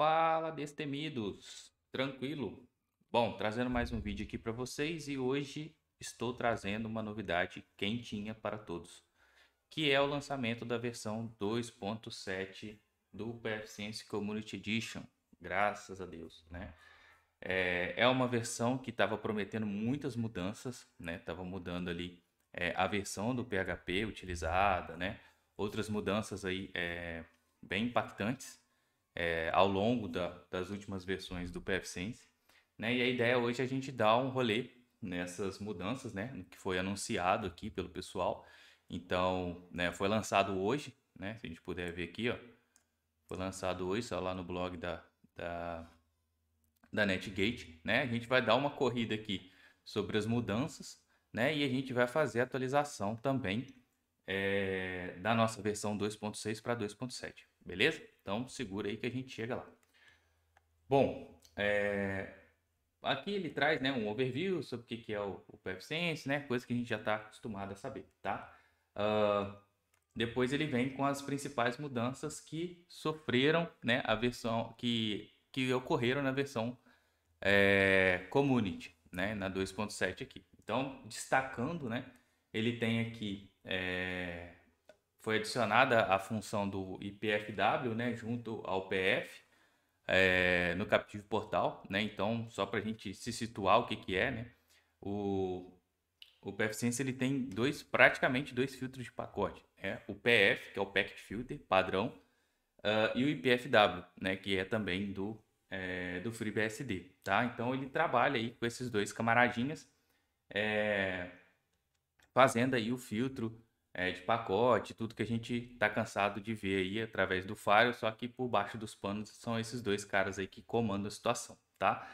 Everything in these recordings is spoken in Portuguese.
Fala, destemidos! Tranquilo? Bom, trazendo mais um vídeo aqui para vocês e hoje estou trazendo uma novidade quentinha para todos, que é o lançamento da versão 2.7 do PFSense Community Edition. Graças a Deus, né? É, é uma versão que estava prometendo muitas mudanças, né? Estava mudando ali é, a versão do PHP utilizada, né? Outras mudanças aí é, bem impactantes, é, ao longo da, das últimas versões do PFSense. Né? E a ideia hoje é a gente dar um rolê nessas mudanças, né? Que foi anunciado aqui pelo pessoal. Então, né, foi lançado hoje, né? Se a gente puder ver aqui, ó. Foi lançado hoje, só lá no blog da, da, da NetGate, né? A gente vai dar uma corrida aqui sobre as mudanças, né? E a gente vai fazer a atualização também é, da nossa versão 2.6 para 2.7, beleza? Então segura aí que a gente chega lá. Bom, é... aqui ele traz né, um overview sobre o que é o, PFSense, né, coisa que a gente já está acostumado a saber, tá? Uh, depois ele vem com as principais mudanças que sofreram, né, a versão que, que ocorreram na versão é, Community, né, na 2.7 aqui. Então, destacando, né, ele tem aqui é, foi adicionada a função do IPFW, né, junto ao PF, é, eh, no Captive Portal, né? Então, só para a gente se situar o que que é, né? O, o PFSense, ele tem dois, praticamente dois filtros de pacote, né? O PF, que é o Packet Filter padrão, uh, e o IPFW, né? Que é também do, é, do FreeBSD, tá? Então, ele trabalha aí com esses dois camaradinhas, é, fazendo aí o filtro, é, de pacote, tudo que a gente tá cansado de ver aí através do Faro, só que por baixo dos panos são esses dois caras aí que comandam a situação, tá?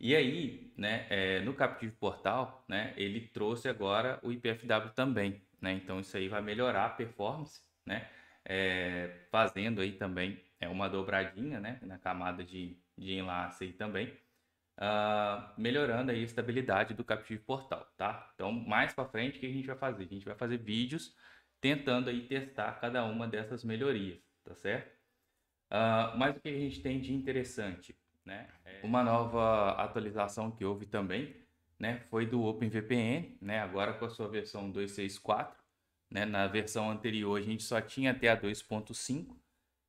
E aí, né, é, no Captive Portal, né, ele trouxe agora o IPFW também, né? Então isso aí vai melhorar a performance, né? É, fazendo aí também é uma dobradinha, né, na camada de, de enlace aí também uh, melhorando aí a estabilidade do Captive Portal, tá? Então, mais para frente, o que a gente vai fazer? A gente vai fazer vídeos tentando aí testar cada uma dessas melhorias, tá certo? Uh, mas o que a gente tem de interessante, né? É. uma nova atualização que houve também, né? Foi do OpenVPN, né? Agora com a sua versão 264, né? Na versão anterior a gente só tinha até a 2.5,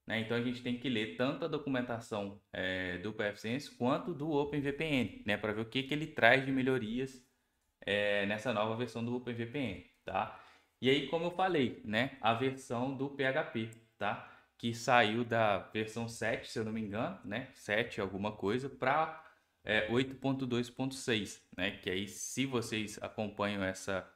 né? Então a gente tem que ler tanto a documentação é, do PFSense quanto do OpenVPN, né? para ver o que, que ele traz de melhorias é, nessa nova versão do OpenVPN. Tá? E aí, como eu falei, né? a versão do PHP, tá? que saiu da versão 7, se eu não me engano, né? 7 alguma coisa, para é, 8.2.6, né? que aí se vocês acompanham essa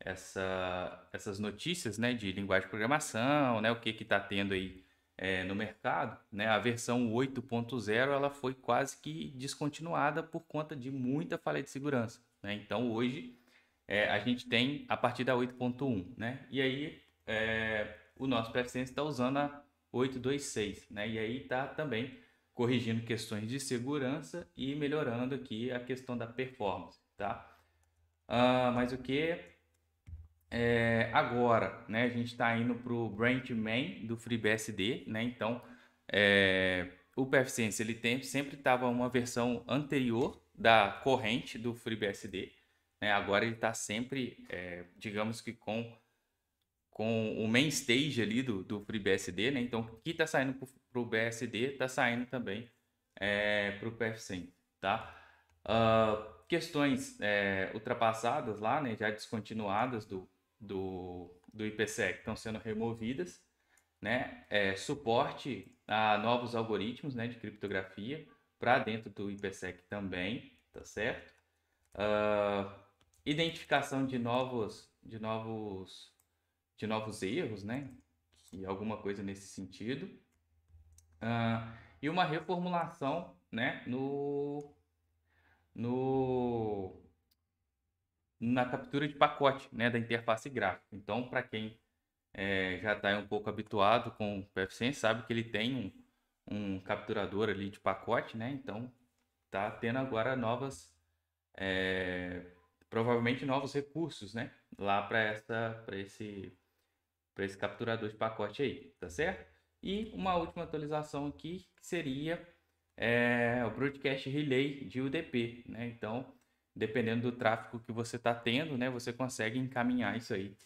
essa, essas notícias né, de linguagem de programação, né, o que está tendo aí é, no mercado, né, a versão 8.0 ela foi quase que descontinuada por conta de muita falha de segurança. Né? Então hoje é, a gente tem a partir da 8.1, né? E aí é, o nosso PFSense está usando a 826, né? E aí está também corrigindo questões de segurança e melhorando aqui a questão da performance, tá? Ah, mas o que é, agora, né? A gente está indo para o branch main do FreeBSD, né? Então, é, o pfSense ele tem, sempre estava uma versão anterior da corrente do FreeBSD, né? Agora ele está sempre, é, digamos que com com o main stage ali do, do FreeBSD, né? Então, o que está saindo para o BSD está saindo também é, para o PFSense, tá? Uh, questões é, ultrapassadas lá, né, já descontinuadas do, do, do IPsec estão sendo removidas, né? É, suporte a novos algoritmos né, de criptografia para dentro do IPsec também, tá certo? Uh, identificação de novos, de novos, de novos erros, né? E alguma coisa nesse sentido. Uh, e uma reformulação, né? No, no na captura de pacote né, da interface gráfica. Então, para quem é, já está um pouco habituado com o pfSense sabe que ele tem um, um capturador ali de pacote, né? Então, está tendo agora novas, é, provavelmente novos recursos, né? Lá para essa, para esse, para esse capturador de pacote aí, tá certo? E uma última atualização aqui que seria é, o broadcast relay de UDP, né? Então dependendo do tráfego que você está tendo, né, você consegue encaminhar isso aí,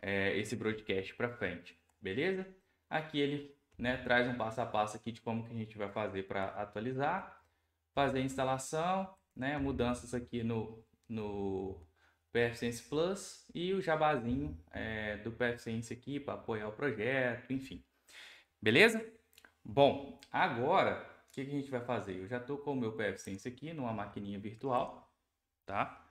é, esse broadcast para frente, beleza? Aqui ele né, traz um passo a passo aqui de como que a gente vai fazer para atualizar, fazer a instalação, né, mudanças aqui no, no PFSense Plus e o jabazinho é, do PFSense aqui para apoiar o projeto, enfim. Beleza? Bom, agora o que, que a gente vai fazer? Eu já estou com o meu PFSense aqui numa maquininha virtual, tá?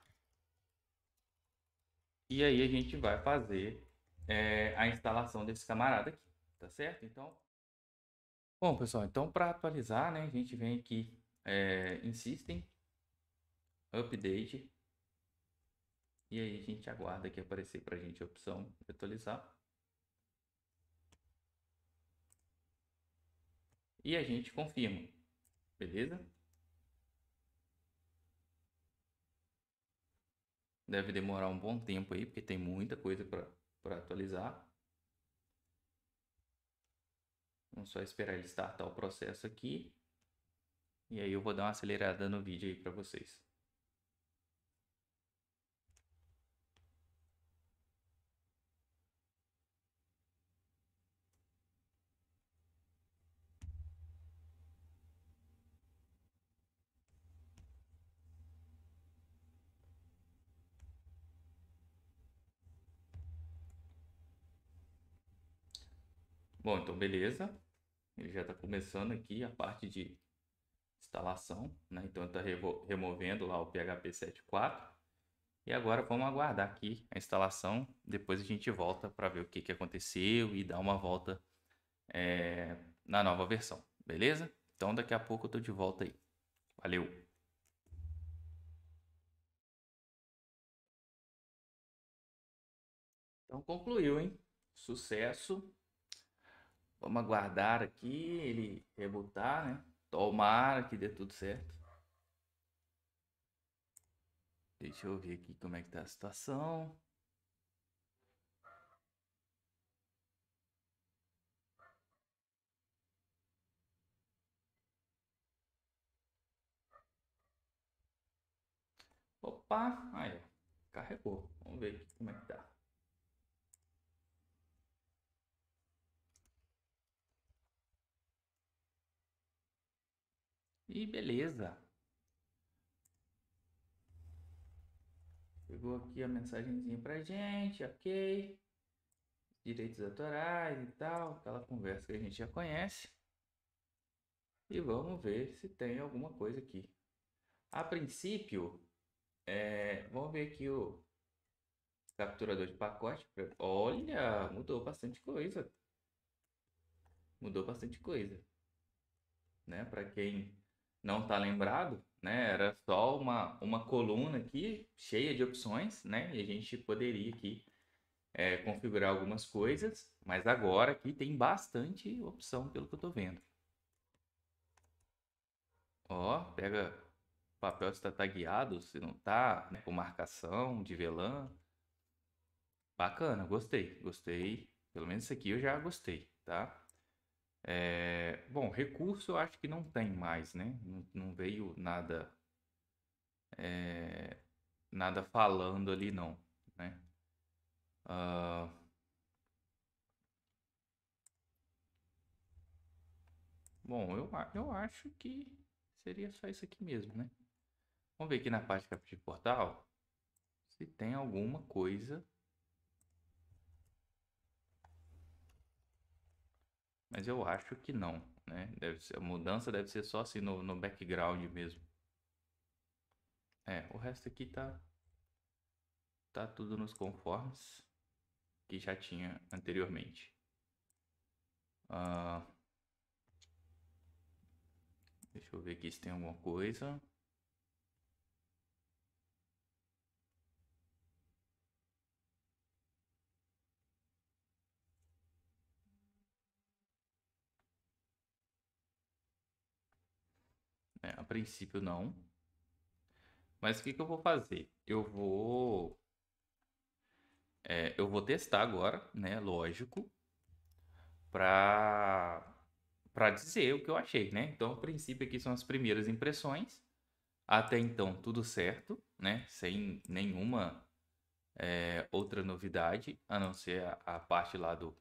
E aí a gente vai fazer é, a instalação desse camarada aqui, tá certo? Então, bom pessoal, então para atualizar, né, a gente vem aqui é, em System, Update, e aí a gente aguarda que aparecer para a gente a opção de atualizar. E a gente confirma, beleza? Deve demorar um bom tempo aí, porque tem muita coisa para atualizar. Vamos só esperar ele startar o processo aqui. E aí eu vou dar uma acelerada no vídeo aí para vocês. Bom, então beleza. Ele já está começando aqui a parte de instalação, né? Então está removendo lá o PHP 7.4. E agora vamos aguardar aqui a instalação. Depois a gente volta para ver o que, que aconteceu e dar uma volta é, na nova versão, beleza? Então daqui a pouco eu estou de volta aí. Valeu! Então concluiu, hein? Sucesso! Vamos aguardar aqui ele rebutar, né? Tomara que dê tudo certo. Deixa eu ver aqui como é que tá a situação. Opa, aí, carregou. Vamos ver aqui como é que tá. E beleza. Chegou aqui a mensagenzinha pra gente, ok. Direitos autorais e tal, aquela conversa que a gente já conhece. E vamos ver se tem alguma coisa aqui. A princípio, é, vamos ver aqui o capturador de pacote. Olha, mudou bastante coisa. Mudou bastante coisa. Né? Para quem não está lembrado, né? Era só uma, uma coluna aqui cheia de opções, né? E a gente poderia aqui é, configurar algumas coisas, mas agora aqui tem bastante opção pelo que eu estou vendo. Ó, pega o papel se está tagueado, se não está, né? com marcação de velã. Bacana, gostei, gostei. Pelo menos isso aqui eu já gostei, tá? É, bom, recurso eu acho que não tem mais, né? Não, não veio nada é, nada falando ali não, né? Uh... Bom, eu, eu acho que seria só isso aqui mesmo, né? Vamos ver aqui na parte de portal se tem alguma coisa Mas eu acho que não, né? Deve ser, a mudança deve ser só assim no, no background mesmo. É, o resto aqui tá, tá tudo nos conformes que já tinha anteriormente. Uh, deixa eu ver aqui se tem alguma coisa. princípio não. Mas o que, que eu vou fazer? Eu vou. É, eu vou testar agora, né? Lógico. Pra, pra dizer o que eu achei, né? Então, a princípio aqui são as primeiras impressões. Até então, tudo certo, né? Sem nenhuma é, outra novidade, a não ser a, a parte lá do,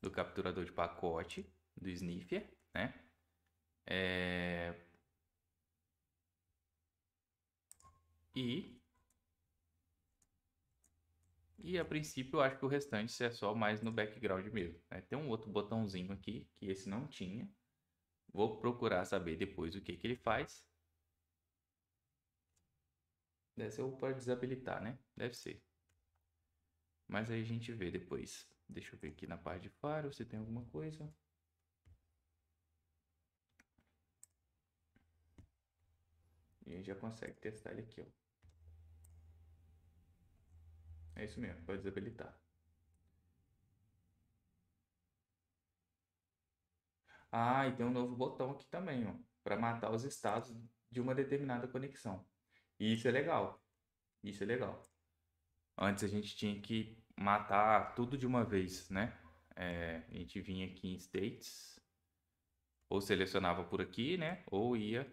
do capturador de pacote, do sniffer, né? É, E. E a princípio eu acho que o restante é só mais no background mesmo. Né? Tem um outro botãozinho aqui que esse não tinha. Vou procurar saber depois o que, que ele faz. Deve ser para desabilitar, né? Deve ser. Mas aí a gente vê depois. Deixa eu ver aqui na parte de faro se tem alguma coisa. E a gente já consegue testar ele aqui, ó. É isso mesmo, pode desabilitar. Ah, e tem um novo botão aqui também, ó, para matar os estados de uma determinada conexão. E isso é legal. Isso é legal. Antes a gente tinha que matar tudo de uma vez, né? É, a gente vinha aqui em states, ou selecionava por aqui, né? Ou ia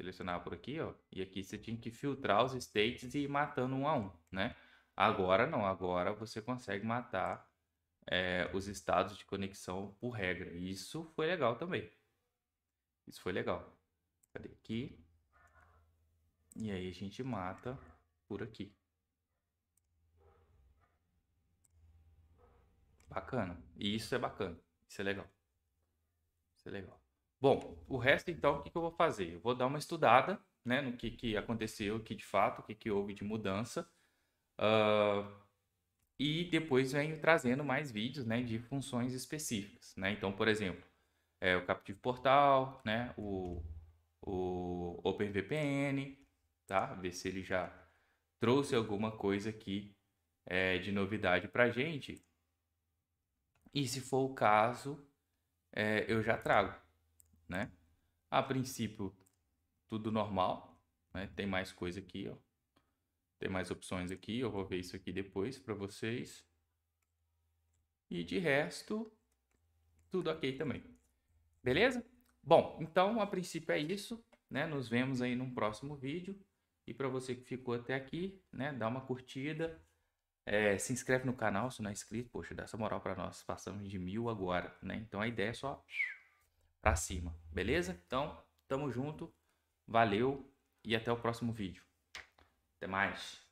selecionar por aqui, ó. E aqui você tinha que filtrar os states e ir matando um a um, né? Agora não, agora você consegue matar é, os estados de conexão por regra. Isso foi legal também. Isso foi legal. Cadê aqui? E aí a gente mata por aqui. Bacana. E isso é bacana. Isso é legal. Isso é legal. Bom, o resto então, o que, eu vou fazer? Eu vou dar uma estudada né, no que, que aconteceu, que de fato, o que, que houve de mudança. Uh, e depois venho trazendo mais vídeos né, de funções específicas. Né? Então, por exemplo, é, o Captive Portal, né, o, o OpenVPN, tá? ver se ele já trouxe alguma coisa aqui é, de novidade para gente. E se for o caso, é, eu já trago né? A princípio, tudo normal, né? Tem mais coisa aqui, ó. Tem mais opções aqui, eu vou ver isso aqui depois para vocês. E de resto, tudo ok também. Beleza? Bom, então a princípio é isso, né? Nos vemos aí num próximo vídeo. E para você que ficou até aqui, né, dá uma curtida, é, se inscreve no canal se não é inscrito, poxa, dá essa moral para nós, passamos de mil agora, né? Então a ideia é só para cima, beleza? Então, tamo junto, valeu e até o próximo vídeo. Até mais.